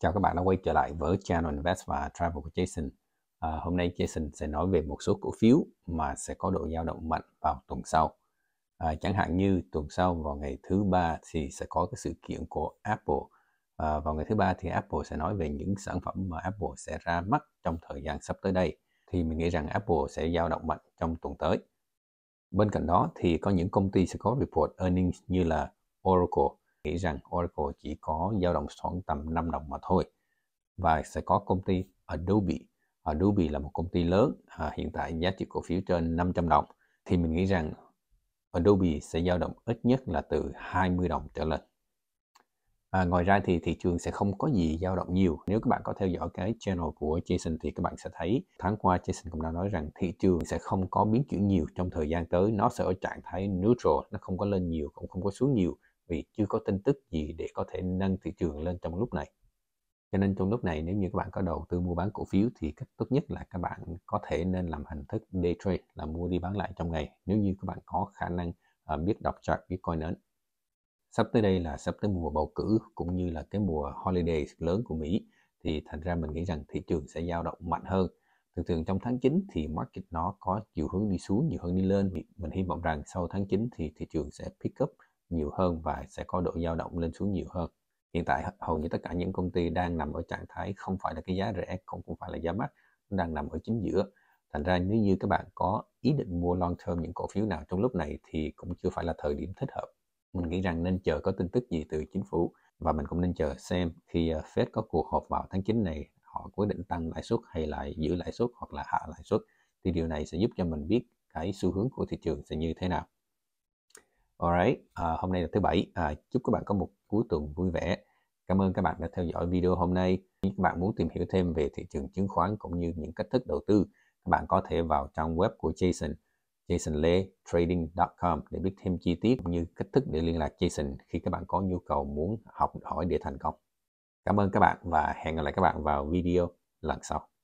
Chào các bạn đã quay trở lại với channel Invest và Travel của Jason. À, hôm nay Jason sẽ nói về một số cổ phiếu mà sẽ có độ dao động mạnh vào tuần sau. À, chẳng hạn như tuần sau vào ngày thứ ba thì sẽ có cái sự kiện của Apple. À, vào ngày thứ ba thì Apple sẽ nói về những sản phẩm mà Apple sẽ ra mắt trong thời gian sắp tới đây. Thì mình nghĩ rằng Apple sẽ dao động mạnh trong tuần tới. Bên cạnh đó thì có những công ty sẽ có report earnings như là Oracle, nghĩ rằng Oracle chỉ có dao động khoảng tầm 5 đồng mà thôi. Và sẽ có công ty Adobe. Adobe là một công ty lớn, à, hiện tại giá trị cổ phiếu trên 500 đồng. Thì mình nghĩ rằng Adobe sẽ dao động ít nhất là từ 20 đồng trở lên. À, ngoài ra thì thị trường sẽ không có gì dao động nhiều. Nếu các bạn có theo dõi cái channel của Jason thì các bạn sẽ thấy tháng qua Jason cũng đã nói rằng thị trường sẽ không có biến chuyển nhiều trong thời gian tới. Nó sẽ ở trạng thái neutral, nó không có lên nhiều cũng không có xuống nhiều vì chưa có tin tức gì để có thể nâng thị trường lên trong lúc này cho nên trong lúc này nếu như các bạn có đầu tư mua bán cổ phiếu thì cách tốt nhất là các bạn có thể nên làm hình thức day trade là mua đi bán lại trong ngày nếu như các bạn có khả năng ờ, biết đọc chart biết coi nến sắp tới đây là sắp tới mùa bầu cử cũng như là cái mùa holiday lớn của Mỹ thì thành ra mình nghĩ rằng thị trường sẽ dao động mạnh hơn thường thường trong tháng 9 thì market nó có chiều hướng đi xuống nhiều hơn đi lên mình hy vọng rằng sau tháng 9 thì thị trường sẽ pick up nhiều hơn và sẽ có độ dao động lên xuống nhiều hơn hiện tại hầu như tất cả những công ty đang nằm ở trạng thái không phải là cái giá rẻ cũng không phải là giá mắc đang nằm ở chính giữa thành ra nếu như các bạn có ý định mua long term những cổ phiếu nào trong lúc này thì cũng chưa phải là thời điểm thích hợp mình nghĩ rằng nên chờ có tin tức gì từ chính phủ và mình cũng nên chờ xem khi ờ, Fed có cuộc họp vào tháng 9 này họ quyết định tăng lãi suất hay là giữ lãi suất hoặc là hạ lãi suất thì điều này sẽ giúp cho mình biết cái xu hướng của thị trường sẽ như thế nào Alright, à, hôm nay là thứ bảy. À, chúc các bạn có một cuối tuần vui vẻ. Cảm ơn các bạn đã theo dõi video hôm nay. Nếu các bạn muốn tìm hiểu thêm về thị trường chứng khoán cũng như những cách thức đầu tư, các bạn có thể vào trang web của Jason, jasonletrading.com để biết thêm chi tiết cũng như cách thức để liên lạc Jason khi các bạn có nhu cầu muốn học hỏi để thành công. Cảm ơn các bạn và hẹn gặp lại các bạn vào video lần sau.